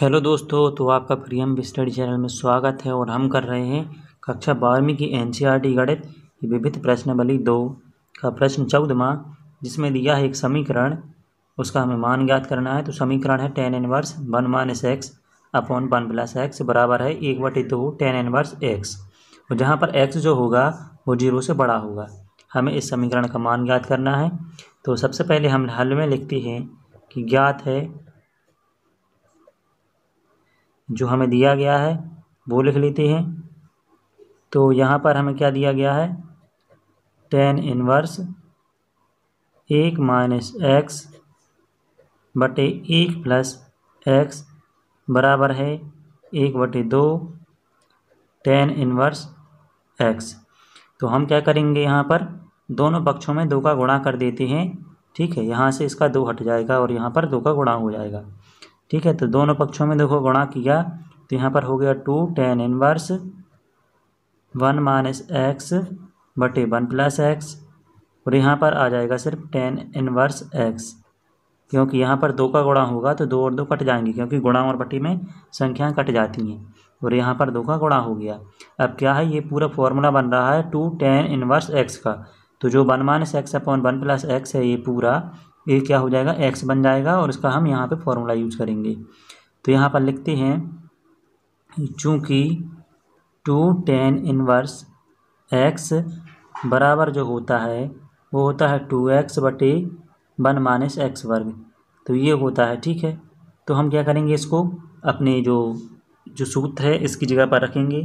hello दोस्तों तो आपका प्रियम स्टडी चैनल में स्वागत है और हम कर रहे हैं कक्षा बारहवीं की एनसीईआरटी गणित विभिन्न प्रश्नावली दो का प्रश्न चौदमा जिसमें दिया है एक समीकरण उसका हमें मान ज्ञात करना है तो समीकरण है tan inverse one minus x upon one plus x बराबर है एक बटे दो टेन इनवर्स एक्स और जहाँ पर एक्स जो होगा वो जीरो से बड़ा होगा हमें इस समीकरण का मान ज्ञात करना है तो सबसे पहले हम हल में लिखते हैं कि ज्ञात है जो हमें दिया गया है वो लिख लेते हैं तो यहाँ पर हमें क्या दिया गया है टेन इनवर्स एक माइनस एक्स बटे एक प्लस एक्स बराबर है एक बटे दो टेन इनवर्स एक्स तो हम क्या करेंगे यहाँ पर दोनों पक्षों में दो का गुणा कर देते हैं ठीक है यहाँ से इसका दो हट जाएगा और यहाँ पर दो का गुणा हो जाएगा ठीक है तो दोनों पक्षों में देखो गुणा किया तो यहाँ पर हो गया two tan inverse one minus x बटे वन प्लस एक्स और यहाँ पर आ जाएगा सिर्फ टेन इनवर्स एक्स क्योंकि यहाँ पर दो का गुणा होगा तो दो और दो कट जाएंगे क्योंकि गुणा और बटी में संख्याएं कट जाती हैं और यहाँ पर दो का गुणा हो गया अब क्या है ये पूरा फॉर्मूला बन रहा है टू टेन इनवर्स एक्स का तो जो one minus x upon one plus x है ये पूरा ये क्या हो जाएगा एक्स बन जाएगा और इसका हम यहाँ पे फॉर्मूला यूज करेंगे तो यहाँ पर लिखते हैं चूँकि टू टेन इनवर्स एक्स बराबर जो होता है वो होता है टू एक्स बटे वन माइनस एक्स वर्ग तो ये होता है ठीक है तो हम क्या करेंगे इसको अपने जो जो सूत्र है इसकी जगह पर रखेंगे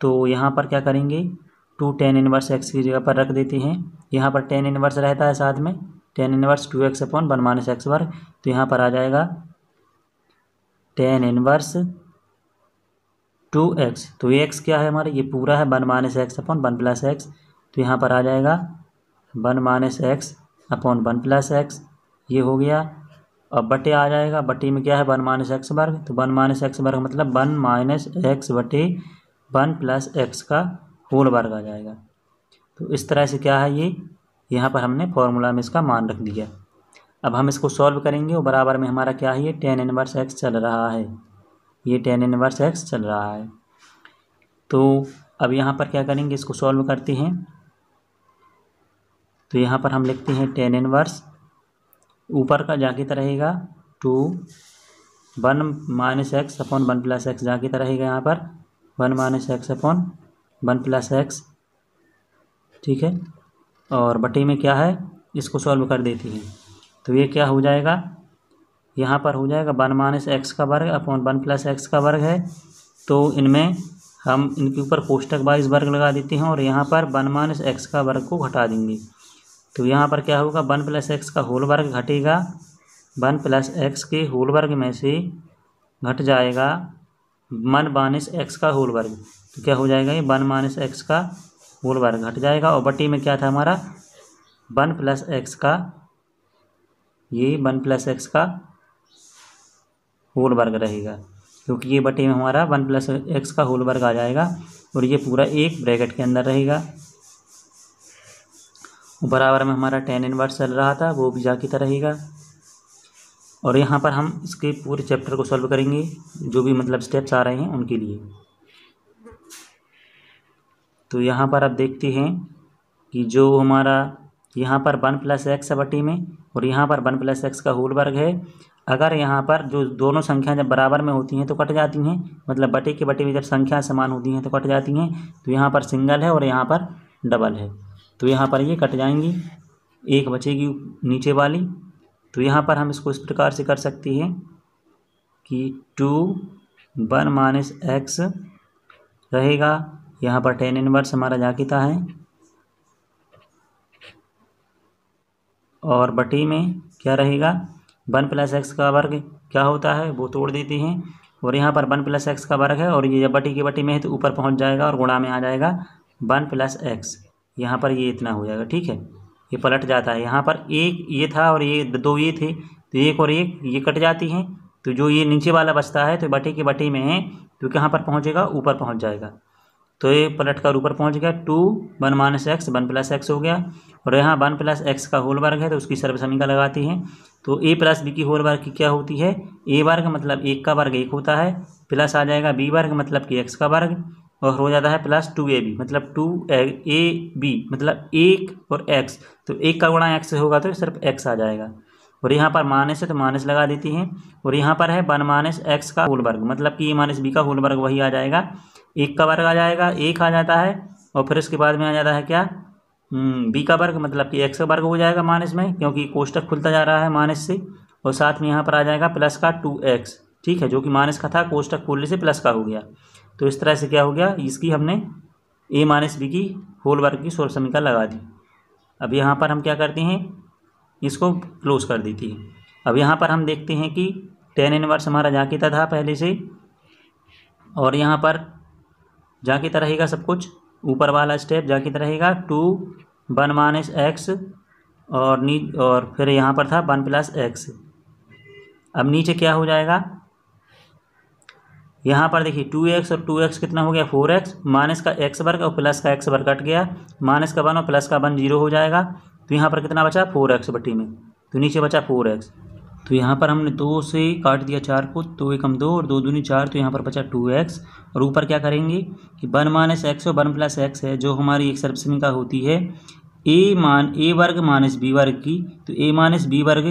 तो यहाँ पर क्या करेंगे टू टेन इनवर्स एक्स की जगह पर रख देते हैं यहाँ पर टेन इनवर्स रहता है साथ में tan inverse two x upon one minus x वर्ग तो यहाँ पर आ जाएगा टेन इनवर्स टू एक्स तो एक्स क्या है हमारा ये पूरा है one minus x upon one plus x तो यहाँ पर आ जाएगा one minus x upon one plus x ये हो गया अब बटे आ जाएगा बटे में क्या है वन माइनस एक्स वर्ग तो वन माइनस एक्स वर्ग मतलब वन माइनस एक्स बटे वन प्लस एक्स का होल वर्ग आ जाएगा तो इस तरह से क्या है ये यहाँ पर हमने फार्मूला में इसका मान रख दिया अब हम इसको सॉल्व करेंगे और बराबर में हमारा क्या है ये टेन इनवर्स एक्स चल रहा है ये टेन इनवर्स एक्स चल रहा है तो अब यहाँ पर क्या करेंगे इसको सॉल्व करते हैं तो यहाँ पर हम लिखते हैं टेन इनवर्स ऊपर का तो रहेगा two one minus x upon one plus x तो रहेगा यहाँ पर one minus x upon one plus x ठीक है और बटे में क्या है इसको सॉल्व कर देती है तो ये क्या हो जाएगा यहाँ पर हो जाएगा वन माइनस एक्स का वर्ग अपॉन वन प्लस एक्स का वर्ग है तो इनमें हम इनके ऊपर कोष्टक वाइज वर्ग लगा देते हैं और यहाँ पर वन माइनस एक्स का वर्ग को घटा देंगे तो यहाँ पर क्या होगा वन प्लस एक्स का होल वर्ग घटेगा वन प्लस एक्स के होल वर्ग में से घट जाएगा वन माइनस एक्स का होल वर्ग तो क्या हो जाएगा ये वन माइनस एक्स का होल वर्ग घट जाएगा और बटी में क्या था हमारा वन प्लस एक्स का ये वन प्लस एक्स का होल वर्ग रहेगा क्योंकि ये बटे में हमारा वन प्लस एक्स का होल वर्ग आ जाएगा और ये पूरा एक ब्रैकेट के अंदर रहेगा बराबर में हमारा टेन इनवर्स चल रहा था वो भी जाकी तरह रहेगा और यहाँ पर हम इसके पूरे चैप्टर को सॉल्व करेंगे जो भी मतलब स्टेप्स आ रहे हैं उनके लिए तो यहाँ पर आप देखते हैं कि जो हमारा यहाँ पर वन प्लस एक्स बटी में और यहाँ पर वन प्लस एक्स का होल वर्ग है अगर यहाँ पर जो दोनों संख्या जब बराबर में होती हैं तो कट जाती हैं मतलब बटे के बटे में जब संख्या समान होती हैं तो कट जाती हैं तो यहाँ पर सिंगल है और यहाँ पर डबल है तो यहाँ पर ये कट जाएंगी एक बचेगी नीचे वाली तो यहाँ पर हम इसको इस प्रकार से कर सकते हैं कि टू वन माइनस एक्स रहेगा यहाँ पर टेन इनवर्स हमारा जा किता है और बटी में क्या रहेगा वन प्लस एक्स का वर्ग क्या होता है वो तोड़ देती हैं और यहाँ पर वन प्लस एक्स का वर्ग है और ये जब बटी की बटी में है तो ऊपर पहुँच जाएगा और गुणा में आ जाएगा वन प्लस एक्स यहाँ पर ये इतना हो जाएगा ठीक है ये पलट जाता है यहाँ पर एक ये था और ये दो ये थे तो एक और एक ये कट जाती हैं तो जो ये नीचे वाला बचता है तो बटी की बटी में है तो कहाँ पर पहुँचेगा ऊपर पहुँच जाएगा तो ये पलट कर ऊपर पहुंच गया two one minus x one plus x हो गया और यहाँ वन प्लस एक्स का होल वर्ग है तो उसकी सर्वसमीका लगाती हैं तो ए प्लस बी की होल वर्ग की क्या होती है ए वर्ग मतलब एक का वर्ग एक होता है प्लस आ जाएगा बी वर्ग मतलब कि एक्स का वर्ग और हो जाता है प्लस टू ए बी मतलब टू ए बी मतलब एक और एक्स तो एक का गुणा एक्स होगा तो सिर्फ एक्स आ जाएगा और यहाँ पर माइनस है तो माइनस लगा देती हैं और यहाँ पर है वन माइनस एक्स का होल वर्ग मतलब कि ए माइनस बी का होल वर्ग वही आ जाएगा एक का वर्ग आ जाएगा एक आ जाता है और फिर इसके बाद में आ जाता है क्या बी हम्म, का वर्ग मतलब कि एक्स का वर्ग हो जाएगा माइनस में क्योंकि कोष्टक खुलता जा रहा है माइनस से और साथ में यहाँ पर आ जाएगा प्लस का टू एक्स ठीक है जो कि माइनस का था कोष्टक खोलने से प्लस का हो गया तो इस तरह से क्या हो गया इसकी हमने ए माइनस बी की होल वर्ग की सोलह समीकरण लगा दी अब यहाँ पर हम क्या करते हैं इसको क्लोज कर दी थी अब यहाँ पर हम देखते हैं कि टेन इनवर्स हमारा जाकेता था पहले से और यहाँ पर जहाँ की तरह रहेगा सब कुछ ऊपर वाला स्टेप जहाँ की तरह रहेगा टू वन माइनस एक्स और नी और फिर यहाँ पर था वन प्लस एक्स अब नीचे क्या हो जाएगा यहाँ पर देखिए टू एक्स और टू एक्स कितना हो गया फोर एक्स माइनस का एक्स वर्ग और प्लस का एक्स वर्ग कट गया माइनस का वन और प्लस का वन जीरो हो जाएगा तो यहाँ पर कितना बचा फोर एक्स बटी में तो नीचे बचा फोर एक्स तो यहाँ पर हमने दो से काट दिया चार को तो एक हम दो और दो दूनी चार तो यहाँ पर बचा टू एक्स और ऊपर क्या करेंगे कि वन माइनस एक्स और वन प्लस एक्स है जो हमारी एक सर्वसमिका होती है ए मान ए वर्ग माइनस बी वर्ग की तो ए माइनस बी वर्ग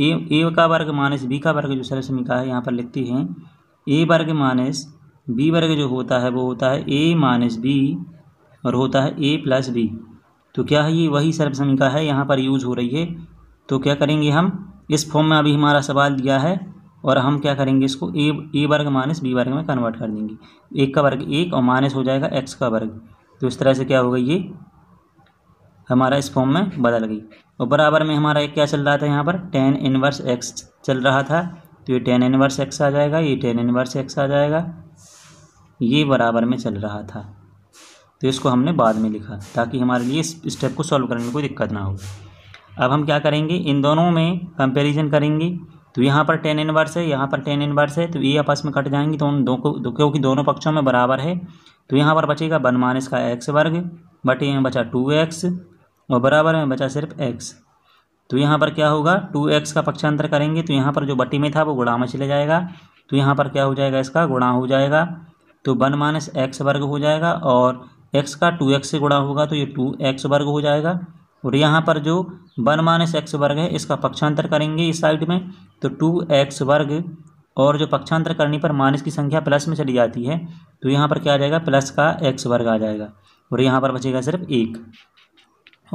ए ए का वर्ग माइनस बी का वर्ग जो सर्वसमिका है यहाँ पर लिखते हैं ए वर्ग माइनस बी वर्ग जो होता है वो होता है ए माइनस बी और होता है ए प्लस बी तो क्या है ये वही सर्वसमिका है यहाँ पर यूज हो रही है तो क्या करेंगे हम इस फॉर्म में अभी हमारा सवाल दिया है और हम क्या करेंगे इसको ए ए वर्ग माइनस बी वर्ग में कन्वर्ट कर देंगे एक का वर्ग एक और माइनस हो जाएगा एक्स का वर्ग तो इस तरह से क्या होगा ये हमारा इस फॉर्म में बदल गई और बराबर में हमारा एक क्या चल रहा था यहाँ पर टेन इनवर्स एक्स चल रहा था तो ये टेन इनवर्स एक्स आ जाएगा ये टेन इनवर्स एक्स आ जाएगा ये बराबर में चल रहा था तो इसको हमने बाद में लिखा ताकि हमारे लिए इस स्टेप को सॉल्व करने में कोई दिक्कत ना हो अब हम क्या करेंगे इन दोनों में कंपेरिजन करेंगे तो यहाँ पर टेन इनवर्स है यहाँ पर टेन इनवर्स है तो ये आपस में कट जाएंगी तो उन दो को दो, क्योंकि दोनों पक्षों में बराबर है तो यहाँ पर बचेगा वन माइनस का एक्स वर्ग बटे में बचा टू एक्स और बराबर में बचा सिर्फ एक्स तो यहाँ पर क्या होगा टू एक्स का पक्षांतर करेंगे तो यहाँ पर जो बटी में था वो गुणा में चले जाएगा तो यहाँ पर क्या हो जाएगा इसका गुणा हो जाएगा तो वन माइनस एक्स वर्ग हो जाएगा और एक्स का टू एक्स से गुणा होगा तो ये टू एक्स वर्ग हो जाएगा और यहाँ पर जो वन माइनस एक्स वर्ग है इसका पक्षांतर करेंगे इस साइड में तो टू एक्स वर्ग और जो पक्षांतर करने पर माइनस की संख्या प्लस में चली जाती है तो यहाँ पर क्या आ जाएगा प्लस का एक्स वर्ग आ जाएगा और यहाँ पर बचेगा सिर्फ एक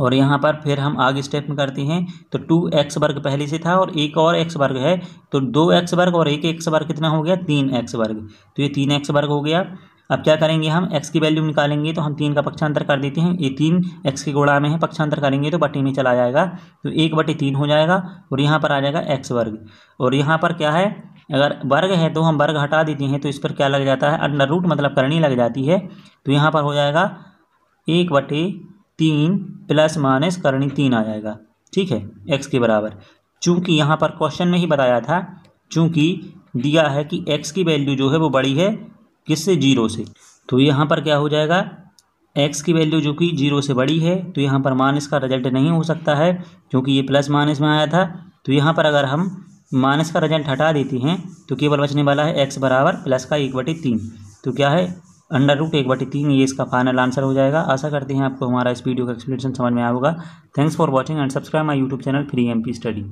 और यहाँ पर फिर हम आगे स्टेप में करते हैं तो टू एक्स वर्ग पहले से था और एक और एक्स वर्ग है तो दो एक्स वर्ग और एक एक्स वर्ग कितना हो गया तीन एक्स वर्ग तो ये तीन एक्स वर्ग हो गया अब क्या करेंगे हम एक्स की वैल्यू निकालेंगे तो हम तीन का पक्षांतर कर देते हैं ये तीन एक्स के गोड़ा में है पक्षांतर करेंगे तो बटे में चला जाएगा तो एक बटे तीन हो जाएगा और यहाँ पर आ जाएगा एक्स वर्ग और यहाँ पर क्या है अगर वर्ग है तो हम वर्ग हटा देते हैं तो इस पर क्या लग जाता है अंडर रूट मतलब करनी लग जाती है तो यहाँ पर हो जाएगा एक बटे तीन प्लस माइनस करणी तीन आ जाएगा ठीक है एक्स के बराबर चूँकि यहाँ पर क्वेश्चन में ही बताया था चूँकि दिया है कि एक्स की वैल्यू जो है वो बड़ी है किससे जीरो से तो यहाँ पर क्या हो जाएगा एक्स की वैल्यू जो कि जीरो से बड़ी है तो यहाँ पर माइनस का रिजल्ट नहीं हो सकता है क्योंकि ये प्लस माइनस में आया था तो यहाँ पर अगर हम माइनस का रिजल्ट हटा देते हैं तो केवल बचने वाला है एक्स बराबर प्लस का एक बटे तीन तो क्या है अंडर रूट एक बटे तीन ये इसका फाइनल आंसर हो जाएगा आशा करते हैं आपको हमारा इस वीडियो का एक्सप्लेनेशन समझ में आएगा thanks for watching and subscribe my YouTube channel free m study